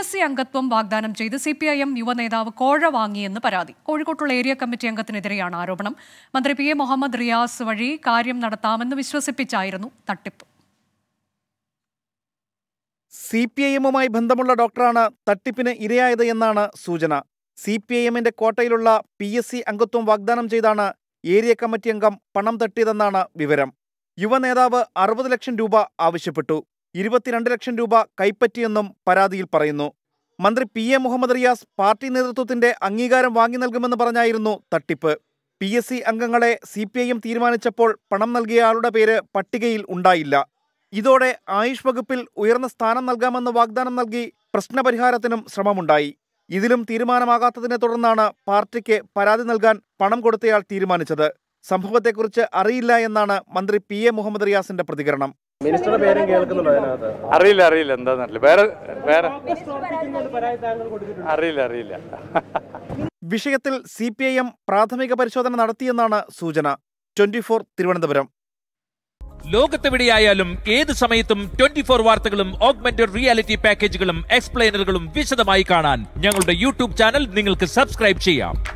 S C അംഗത്വം വാഗ്ദാനം ചെയ്ത് സി പി ഐ എം യുവനേതാവ് കോഴ വാങ്ങിയെന്ന് പരാതി കോഴിക്കോട്ടുള്ള ഏരിയ കമ്മിറ്റി അംഗത്തിനെതിരെയാണ് ആരോപണം മന്ത്രി പി എ മുഹമ്മദ് റിയാസ് വഴി കാര്യം നടത്താമെന്ന് വിശ്വസിപ്പിച്ചായിരുന്നു തട്ടിപ്പ് സി പി ഐ എമ്മുമായി ബന്ധമുള്ള ഡോക്ടറാണ് തട്ടിപ്പിന് ഇരയായത് എന്നാണ് സൂചന സി പി ഐ എമ്മിന്റെ കോട്ടയിലുള്ള പി എസ് സി അംഗത്വം വാഗ്ദാനം ചെയ്താണ് ഏരിയ കമ്മിറ്റി അംഗം പണം തട്ടിയതെന്നാണ് വിവരം യുവനേതാവ് അറുപത് ലക്ഷം രൂപ ആവശ്യപ്പെട്ടു ഇരുപത്തിരണ്ട് ലക്ഷം രൂപ കൈപ്പറ്റിയെന്നും പരാതിയിൽ പറയുന്നു മന്ത്രി പി എ മുഹമ്മദ് റിയാസ് പാർട്ടി നേതൃത്വത്തിന്റെ അംഗീകാരം വാങ്ങി നൽകുമെന്ന് പറഞ്ഞായിരുന്നു തട്ടിപ്പ് പി എസ് സി അംഗങ്ങളെ സി പി ഐ എം തീരുമാനിച്ചപ്പോൾ പണം നൽകിയ ആളുടെ പേര് പട്ടികയിൽ ഉണ്ടായില്ല ഇതോടെ ആയുഷ് വകുപ്പിൽ ഉയർന്ന സ്ഥാനം നൽകാമെന്ന വാഗ്ദാനം നൽകി പ്രശ്നപരിഹാരത്തിനും ശ്രമമുണ്ടായി ഇതിലും തീരുമാനമാകാത്തതിനെ തുടർന്നാണ് പാർട്ടിക്ക് പരാതി നൽകാൻ പണം കൊടുത്തയാൾ തീരുമാനിച്ചത് സംഭവത്തെക്കുറിച്ച് അറിയില്ല എന്നാണ് മന്ത്രി പി എ മുഹമ്മദ് റിയാസിന്റെ പ്രതികരണം അറിയില്ല അറിയില്ല എന്താന്നറിയില്ല വേറെ വേറെ അറിയില്ല അറിയില്ല വിഷയത്തിൽ സി പി ഐ എം പ്രാഥമിക പരിശോധന നടത്തിയെന്നാണ് സൂചന ട്വന്റി ഫോർ തിരുവനന്തപുരം ലോകത്തെവിടെയായാലും ഏത് സമയത്തും ട്വന്റി ഫോർ വാർത്തകളും ഓഗ്മെന്റഡ് റിയാലിറ്റി പാക്കേജുകളും എക്സ്പ്ലെയിനറുകളും വിശദമായി കാണാൻ ഞങ്ങളുടെ യൂട്യൂബ് ചാനൽ നിങ്ങൾക്ക് സബ്സ്ക്രൈബ് ചെയ്യാം